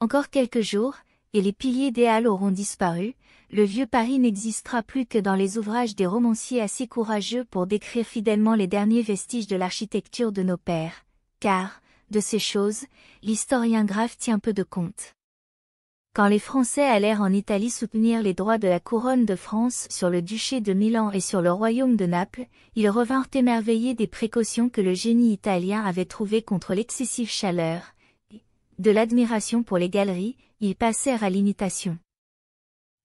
Encore quelques jours, et les piliers des Halles auront disparu, le vieux Paris n'existera plus que dans les ouvrages des romanciers assez courageux pour décrire fidèlement les derniers vestiges de l'architecture de nos pères, car, de ces choses, l'historien grave tient peu de compte. Quand les Français allèrent en Italie soutenir les droits de la couronne de France sur le duché de Milan et sur le royaume de Naples, ils revinrent émerveillés des précautions que le génie italien avait trouvées contre l'excessive chaleur, de l'admiration pour les galeries, ils passèrent à l'imitation.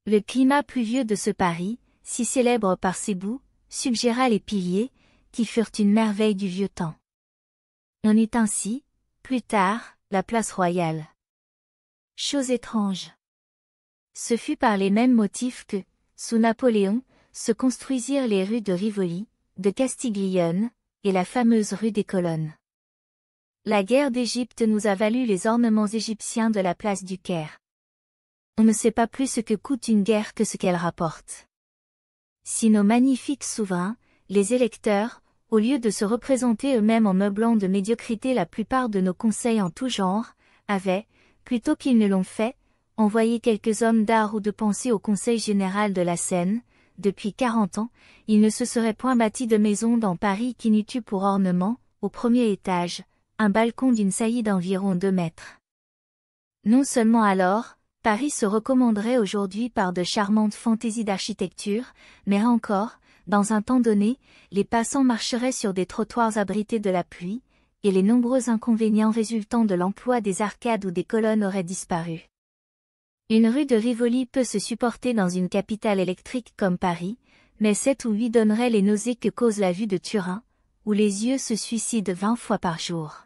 Le climat pluvieux de ce Paris, si célèbre par ses bouts, suggéra les piliers, qui furent une merveille du vieux temps. On eut ainsi, plus tard, la place royale. Chose étrange. Ce fut par les mêmes motifs que, sous Napoléon, se construisirent les rues de Rivoli, de Castiglione, et la fameuse rue des Colonnes. La guerre d'Égypte nous a valu les ornements égyptiens de la place du Caire. On ne sait pas plus ce que coûte une guerre que ce qu'elle rapporte. Si nos magnifiques souverains, les électeurs, au lieu de se représenter eux-mêmes en meublant de médiocrité la plupart de nos conseils en tout genre, avaient, plutôt qu'ils ne l'ont fait, envoyé quelques hommes d'art ou de pensée au Conseil général de la Seine, depuis quarante ans, ils ne se seraient point bâti de maison dans Paris qui n'eût eu pour ornement, au premier étage, un balcon d'une saillie d'environ deux mètres. Non seulement alors, Paris se recommanderait aujourd'hui par de charmantes fantaisies d'architecture, mais encore, dans un temps donné, les passants marcheraient sur des trottoirs abrités de la pluie, et les nombreux inconvénients résultant de l'emploi des arcades ou des colonnes auraient disparu. Une rue de Rivoli peut se supporter dans une capitale électrique comme Paris, mais sept ou huit donneraient les nausées que cause la vue de Turin, où les yeux se suicident vingt fois par jour.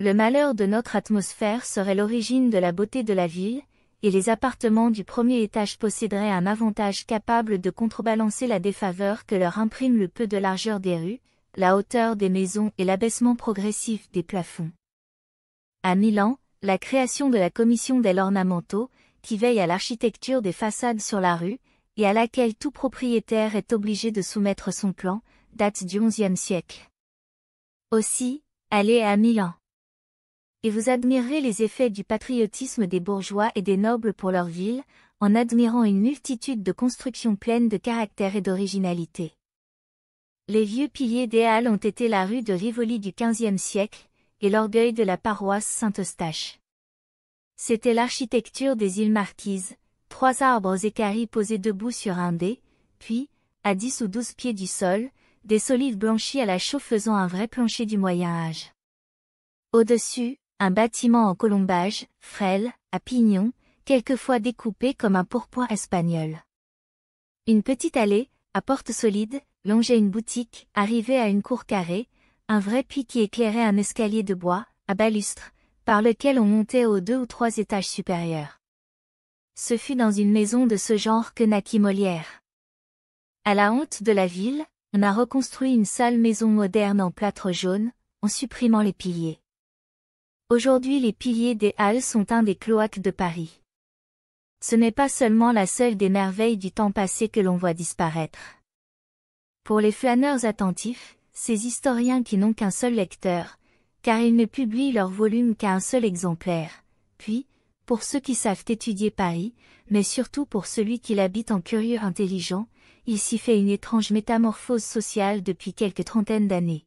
Le malheur de notre atmosphère serait l'origine de la beauté de la ville, et les appartements du premier étage posséderaient un avantage capable de contrebalancer la défaveur que leur imprime le peu de largeur des rues, la hauteur des maisons et l'abaissement progressif des plafonds. À Milan, la création de la commission des ornementaux, qui veille à l'architecture des façades sur la rue, et à laquelle tout propriétaire est obligé de soumettre son plan, date du XIe siècle. Aussi, allez à Milan. Et vous admirerez les effets du patriotisme des bourgeois et des nobles pour leur ville, en admirant une multitude de constructions pleines de caractère et d'originalité. Les vieux piliers des Halles ont été la rue de Rivoli du XVe siècle, et l'orgueil de la paroisse Saint-Eustache. C'était l'architecture des îles Marquises, trois arbres écaris posés debout sur un dé, puis, à dix ou douze pieds du sol, des solives blanchies à la chaux faisant un vrai plancher du Moyen Âge. Au-dessus, un bâtiment en colombage, frêle, à pignon, quelquefois découpé comme un pourpoint espagnol. Une petite allée, à porte solide, longeait une boutique, arrivée à une cour carrée, un vrai puits qui éclairait un escalier de bois, à balustre, par lequel on montait aux deux ou trois étages supérieurs. Ce fut dans une maison de ce genre que naquit Molière. À la honte de la ville, on a reconstruit une sale maison moderne en plâtre jaune, en supprimant les piliers. Aujourd'hui les piliers des Halles sont un des cloaques de Paris. Ce n'est pas seulement la seule des merveilles du temps passé que l'on voit disparaître. Pour les flâneurs attentifs, ces historiens qui n'ont qu'un seul lecteur, car ils ne publient leur volume qu'à un seul exemplaire, puis, pour ceux qui savent étudier Paris, mais surtout pour celui qui l'habite en curieux intelligent, il s'y fait une étrange métamorphose sociale depuis quelques trentaines d'années.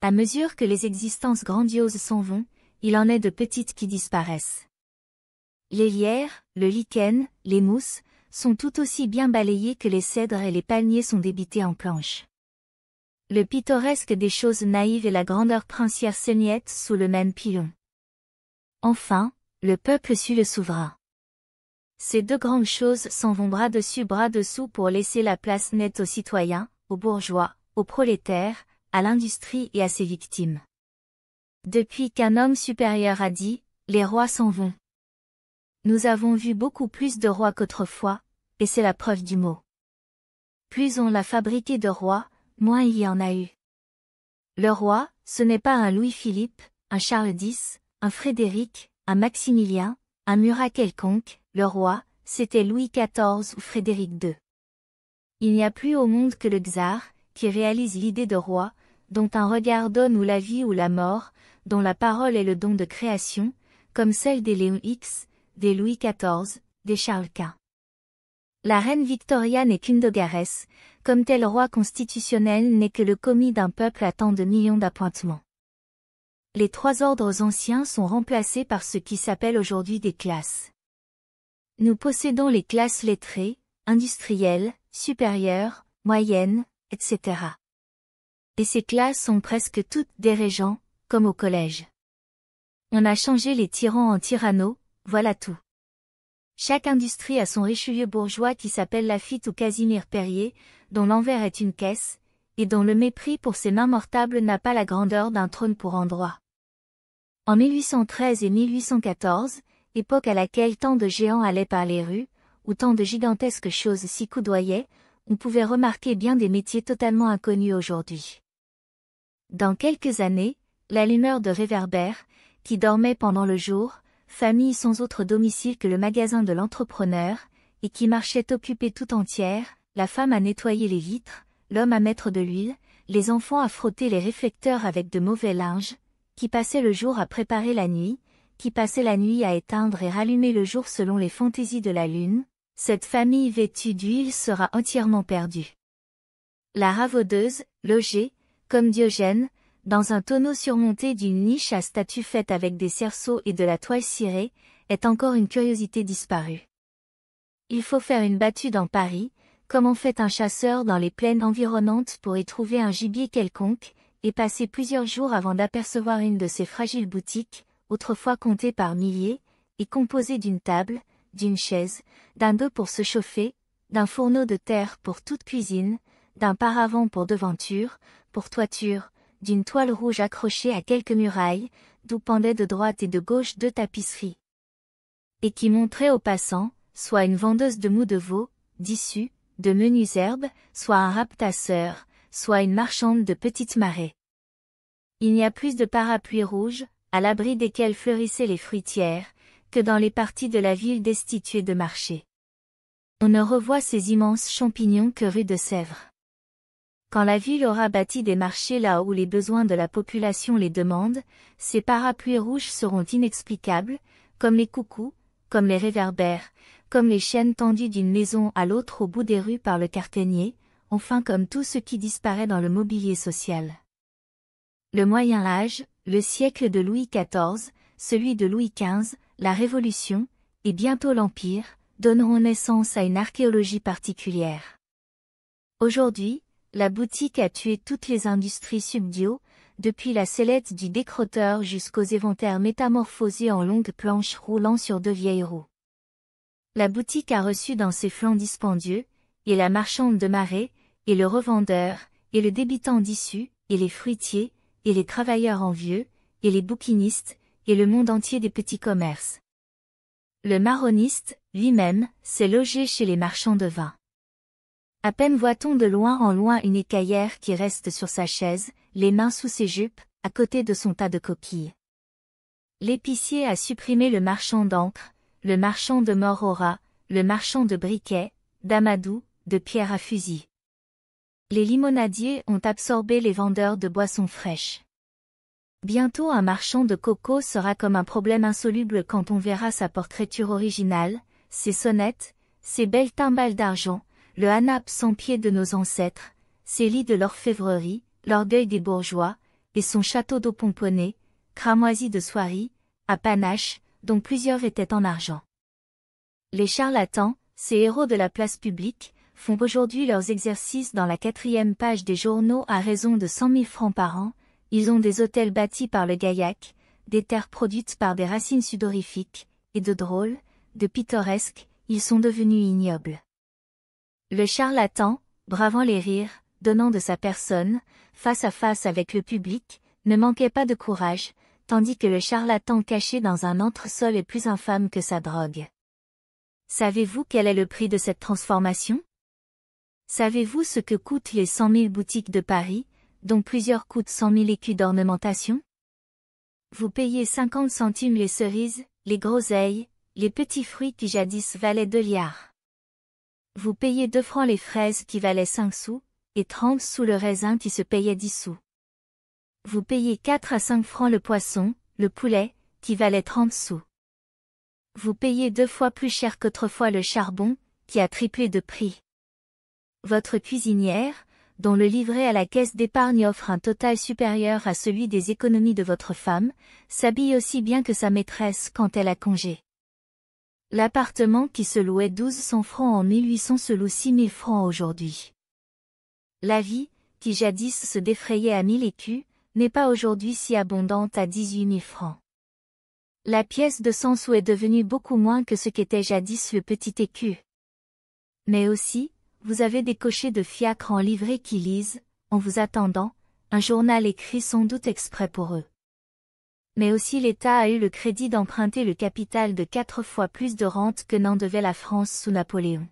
À mesure que les existences grandioses s'en vont, il en est de petites qui disparaissent. Les lierres, le lichen, les mousses, sont tout aussi bien balayés que les cèdres et les palmiers sont débités en planches. Le pittoresque des choses naïves et la grandeur princière s'émiettent sous le même pilon. Enfin, le peuple suit le souverain. Ces deux grandes choses s'en vont bras dessus bras dessous pour laisser la place nette aux citoyens, aux bourgeois, aux prolétaires, à l'industrie et à ses victimes. Depuis qu'un homme supérieur a dit, les rois s'en vont. Nous avons vu beaucoup plus de rois qu'autrefois, et c'est la preuve du mot. Plus on l'a fabriqué de rois, moins il y en a eu. Le roi, ce n'est pas un Louis-Philippe, un Charles X, un Frédéric, un Maximilien, un Murat quelconque, le roi, c'était Louis XIV ou Frédéric II. Il n'y a plus au monde que le tsar, qui réalise l'idée de roi, dont un regard donne ou la vie ou la mort, dont la parole est le don de création, comme celle des Léon X, des Louis XIV, des Charles Quint. La reine Victoria n'est qu'une dogaresse, comme tel roi constitutionnel n'est que le commis d'un peuple à tant de millions d'appointements. Les trois ordres anciens sont remplacés par ce qui s'appelle aujourd'hui des classes. Nous possédons les classes lettrées, industrielles, supérieures, moyennes, etc. Et ces classes sont presque toutes des régents, comme au collège. On a changé les tyrans en tyrannos, voilà tout. Chaque industrie a son Richelieu bourgeois qui s'appelle Lafitte ou Casimir Perrier, dont l'envers est une caisse, et dont le mépris pour ses mains mortables n'a pas la grandeur d'un trône pour endroit. En 1813 et 1814, époque à laquelle tant de géants allaient par les rues, où tant de gigantesques choses s'y coudoyaient, on pouvait remarquer bien des métiers totalement inconnus aujourd'hui. Dans quelques années, la l'allumeur de Réverbère, qui dormait pendant le jour, famille sans autre domicile que le magasin de l'entrepreneur, et qui marchait occupée tout entière, la femme à nettoyer les vitres, l'homme à mettre de l'huile, les enfants à frotter les réflecteurs avec de mauvais linges, qui passait le jour à préparer la nuit, qui passait la nuit à éteindre et rallumer le jour selon les fantaisies de la lune, cette famille vêtue d'huile sera entièrement perdue. La ravaudeuse, logée, comme Diogène, dans un tonneau surmonté d'une niche à statues faite avec des cerceaux et de la toile cirée, est encore une curiosité disparue. Il faut faire une battue dans Paris, comme en fait un chasseur dans les plaines environnantes pour y trouver un gibier quelconque, et passer plusieurs jours avant d'apercevoir une de ces fragiles boutiques, autrefois compté par milliers, et composé d'une table, d'une chaise, d'un dos pour se chauffer, d'un fourneau de terre pour toute cuisine, d'un paravent pour devanture, pour toiture, d'une toile rouge accrochée à quelques murailles, d'où pendaient de droite et de gauche deux tapisseries. Et qui montrait aux passants, soit une vendeuse de mous de veau, d'issue, de menus herbes, soit un raptasseur, soit une marchande de petites marées. Il n'y a plus de parapluies rouges, à l'abri desquels fleurissaient les fruitières, que dans les parties de la ville destituées de marchés. On ne revoit ces immenses champignons que rue de Sèvres. Quand la ville aura bâti des marchés là où les besoins de la population les demandent, ces parapluies rouges seront inexplicables, comme les coucous, comme les réverbères, comme les chaînes tendues d'une maison à l'autre au bout des rues par le cartonnier, enfin comme tout ce qui disparaît dans le mobilier social le Moyen Âge, le siècle de Louis XIV, celui de Louis XV, la Révolution, et bientôt l'Empire, donneront naissance à une archéologie particulière. Aujourd'hui, la boutique a tué toutes les industries subdiaux, depuis la sellette du décrotteur jusqu'aux éventaires métamorphosés en longues planches roulant sur deux vieilles roues. La boutique a reçu dans ses flancs dispendieux, et la marchande de marée, et le revendeur, et le débitant d'issue, et les fruitiers, et les travailleurs envieux, et les bouquinistes, et le monde entier des petits commerces. Le marroniste, lui-même, s'est logé chez les marchands de vin. À peine voit-on de loin en loin une écaillère qui reste sur sa chaise, les mains sous ses jupes, à côté de son tas de coquilles. L'épicier a supprimé le marchand d'encre, le marchand de morora, le marchand de briquets, d'amadou, de pierre à fusil. Les limonadiers ont absorbé les vendeurs de boissons fraîches. Bientôt un marchand de coco sera comme un problème insoluble quand on verra sa portraiture originale, ses sonnettes, ses belles timbales d'argent, le hanap sans pied de nos ancêtres, ses lits de l'orfèvrerie, l'orgueil des bourgeois, et son château d'eau pomponnée, cramoisi de soierie, à panache, dont plusieurs étaient en argent. Les charlatans, ces héros de la place publique, font aujourd'hui leurs exercices dans la quatrième page des journaux à raison de cent mille francs par an, ils ont des hôtels bâtis par le gaillac, des terres produites par des racines sudorifiques, et de drôles, de pittoresques, ils sont devenus ignobles. Le charlatan, bravant les rires, donnant de sa personne, face à face avec le public, ne manquait pas de courage, tandis que le charlatan caché dans un entresol est plus infâme que sa drogue. Savez-vous quel est le prix de cette transformation Savez-vous ce que coûtent les cent mille boutiques de Paris, dont plusieurs coûtent cent mille écus d'ornementation Vous payez cinquante centimes les cerises, les groseilles, les petits fruits qui jadis valaient deux liards. Vous payez deux francs les fraises qui valaient cinq sous, et trente sous le raisin qui se payait dix sous. Vous payez quatre à cinq francs le poisson, le poulet, qui valait trente sous. Vous payez deux fois plus cher qu'autrefois le charbon, qui a triplé de prix votre cuisinière, dont le livret à la caisse d'épargne offre un total supérieur à celui des économies de votre femme, s'habille aussi bien que sa maîtresse quand elle a congé. L'appartement qui se louait 1200 francs en 1800 se loue 6000 francs aujourd'hui. La vie, qui jadis se défrayait à 1000 écus, n'est pas aujourd'hui si abondante à 18 000 francs. La pièce de cent sous est devenue beaucoup moins que ce qu'était jadis le petit écu. Mais aussi, vous avez des cochers de fiacres en livrée qui lisent, en vous attendant, un journal écrit sans doute exprès pour eux. Mais aussi l'État a eu le crédit d'emprunter le capital de quatre fois plus de rente que n'en devait la France sous Napoléon.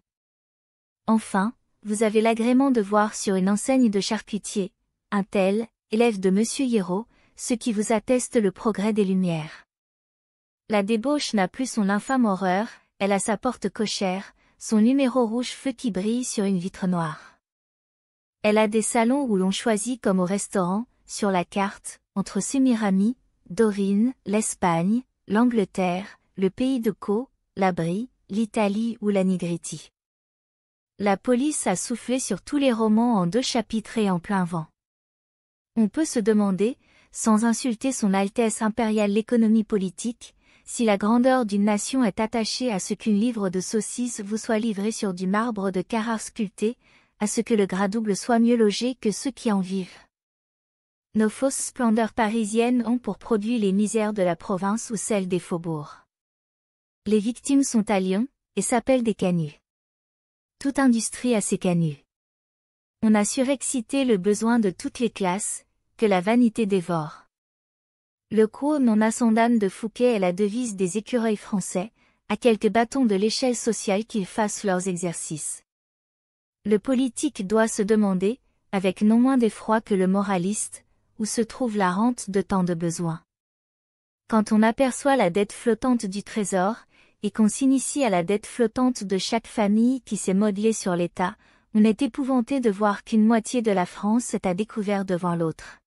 Enfin, vous avez l'agrément de voir sur une enseigne de charcutier, un tel, élève de M. Hiérault, ce qui vous atteste le progrès des Lumières. La débauche n'a plus son infâme horreur, elle a sa porte cochère, son numéro rouge feu qui brille sur une vitre noire. Elle a des salons où l'on choisit comme au restaurant, sur la carte, entre Sumirami, Dorine, l'Espagne, l'Angleterre, le pays de Caux, la Brie, l'Italie ou la Nigriti. La police a soufflé sur tous les romans en deux chapitres et en plein vent. On peut se demander, sans insulter son Altesse impériale l'économie politique, si la grandeur d'une nation est attachée à ce qu'une livre de saucisses vous soit livrée sur du marbre de Carrare sculpté, à ce que le double soit mieux logé que ceux qui en vivent. Nos fausses splendeurs parisiennes ont pour produit les misères de la province ou celles des faubourgs. Les victimes sont à Lyon, et s'appellent des canuts. Toute industrie a ses canuts. On a surexcité le besoin de toutes les classes, que la vanité dévore. Le Quo non ascendam de Fouquet est la devise des écureuils français, à quelques bâtons de l'échelle sociale qu'ils fassent leurs exercices. Le politique doit se demander, avec non moins d'effroi que le moraliste, où se trouve la rente de tant de besoins. Quand on aperçoit la dette flottante du trésor, et qu'on s'initie à la dette flottante de chaque famille qui s'est modelée sur l'État, on est épouvanté de voir qu'une moitié de la France est à découvert devant l'autre.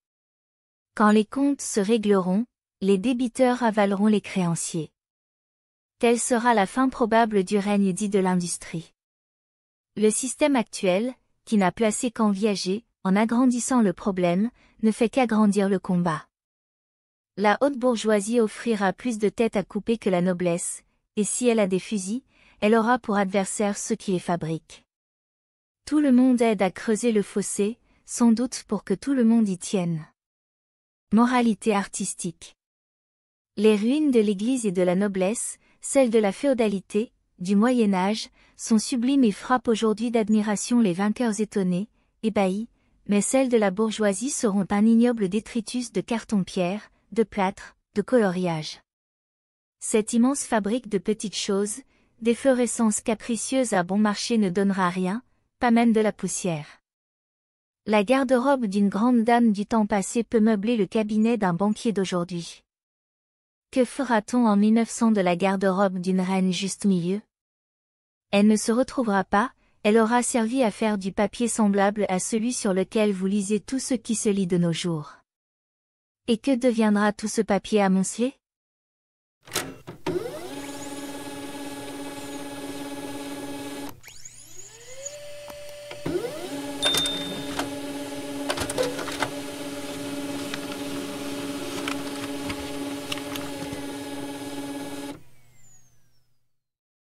Quand les comptes se régleront, les débiteurs avaleront les créanciers. Telle sera la fin probable du règne dit de l'industrie. Le système actuel, qui n'a placé qu'en viager, en agrandissant le problème, ne fait qu'agrandir le combat. La haute bourgeoisie offrira plus de têtes à couper que la noblesse, et si elle a des fusils, elle aura pour adversaire ceux qui les fabriquent. Tout le monde aide à creuser le fossé, sans doute pour que tout le monde y tienne. Moralité artistique. Les ruines de l'Église et de la noblesse, celles de la féodalité, du Moyen Âge, sont sublimes et frappent aujourd'hui d'admiration les vainqueurs étonnés, ébahis, mais celles de la bourgeoisie seront un ignoble détritus de carton-pierre, de plâtre, de coloriage. Cette immense fabrique de petites choses, d'efflorescences capricieuses à bon marché ne donnera rien, pas même de la poussière. La garde-robe d'une grande dame du temps passé peut meubler le cabinet d'un banquier d'aujourd'hui. Que fera-t-on en 1900 de la garde-robe d'une reine juste milieu Elle ne se retrouvera pas, elle aura servi à faire du papier semblable à celui sur lequel vous lisez tout ce qui se lit de nos jours. Et que deviendra tout ce papier amoncelé